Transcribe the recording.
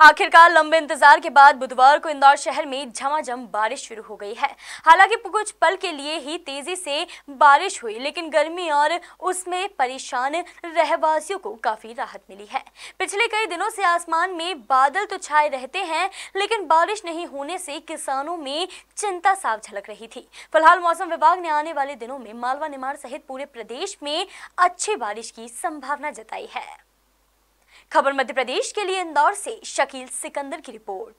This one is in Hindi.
आखिरकार लंबे इंतजार के बाद बुधवार को इंदौर शहर में झमाझम बारिश शुरू हो गई है हालांकि कुछ पल के लिए ही तेजी से बारिश हुई लेकिन गर्मी और उसमें परेशान रहवासियों को काफी राहत मिली है पिछले कई दिनों से आसमान में बादल तो छाए रहते हैं लेकिन बारिश नहीं होने से किसानों में चिंता साफ झलक रही थी फिलहाल मौसम विभाग ने आने वाले दिनों में मालवा निमाड़ सहित पूरे प्रदेश में अच्छी बारिश की संभावना जताई है खबर मध्य प्रदेश के लिए इंदौर से शकील सिकंदर की रिपोर्ट